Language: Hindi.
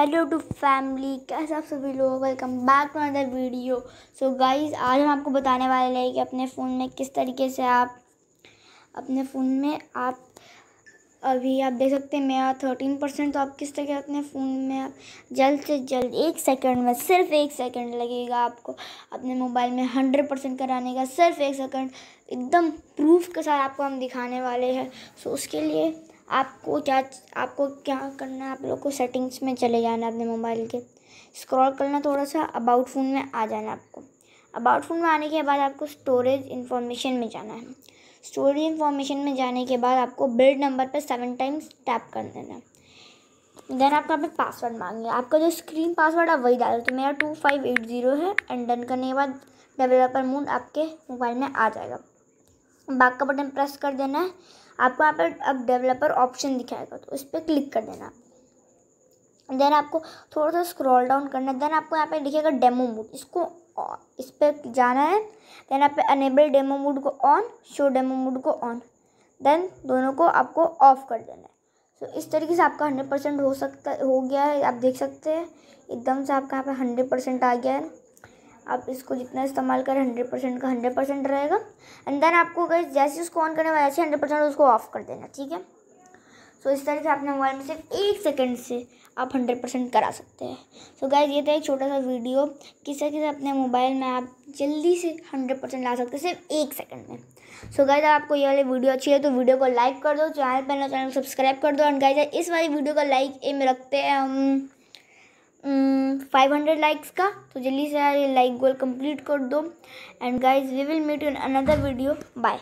हेलो टू फैमिली कैसे आप सभी लोग welcome back to other video so guys आज हम आपको बताने वाले हैं कि अपने फ़ोन में किस तरीके से आप अपने फ़ोन में आप अभी आप देख सकते हैं मेरा थर्टीन परसेंट तो आप किस तरह अपने फ़ोन में आप जल्द से जल्द एक सेकंड में सिर्फ एक सेकंड लगेगा आपको अपने मोबाइल में हंड्रेड परसेंट कराने का सिर्फ एक सेकंड एकदम प्रूफ के साथ आपको हम दिखाने वाले हैं सो उसके लिए आपको क्या आपको क्या करना है आप लोग को सेटिंग्स में चले जाना अपने मोबाइल के स्क्रॉल करना थोड़ा सा अबाउट फ़ोन में आ जाना आपको अबाउट फ़ोन में आने के बाद आपको स्टोरेज इन्फॉर्मेशन में जाना है स्टोरेज इन्फॉर्मेशन में जाने के बाद आपको बिल्ड नंबर पर सेवन टाइम्स टैप कर देना है देन आपका पे पासवर्ड मांगे आपका जो स्क्रीन पासवर्ड आप वही डाल तो मेरा टू फाइव एट ज़ीरो है एंड डन करने के बाद डेवलपर मोड आपके मोबाइल में आ जाएगा बाग का बटन प्रेस कर देना है आपको यहाँ पर अब डेवलपर ऑप्शन दिखाएगा तो उस पर क्लिक कर देना देन आपको थोड़ा सा स्क्रॉल डाउन करना है देन आपको यहाँ पे दिखेगा डेमो मोड इसको इस पर जाना है देन आप अनेबल डेमो मोड को ऑन शो डेमो मोड को ऑन देन दोनों को आपको ऑफ कर देना है तो इस तरीके से आपका हंड्रेड परसेंट हो सकता हो गया है आप देख सकते हैं एकदम से आपका यहाँ पर हंड्रेड परसेंट आ गया है आप इसको जितना इस्तेमाल करें हंड्रेड परसेंट का हंड्रेड परसेंट रहेगा एंड देन आपको गई जैसे उसको ऑन करने वाला वैसे हंड्रेड परसेंट उसको ऑफ कर देना ठीक है सो so, इस तरह से अपने मोबाइल में सिर्फ एक सेकेंड से आप हंड्रेड परसेंट करा सकते हैं सो so, गाइज ये था एक छोटा सा वीडियो किसे किसे अपने मोबाइल में आप जल्दी से हंड्रेड परसेंट ला सकते हैं सिर्फ एक सेकंड में सो so, गाइज आपको ये वाली वीडियो अच्छी है तो वीडियो को लाइक कर दो चैनल पर तो चैनल सब्सक्राइब कर दो एंड गाइज इस वाली वीडियो का लाइक एम रखते हैं हम फाइव हंड्रेड लाइक्स का तो जल्दी से यार ये लाइक गोल कंप्लीट कर दो and guys we will meet in another video bye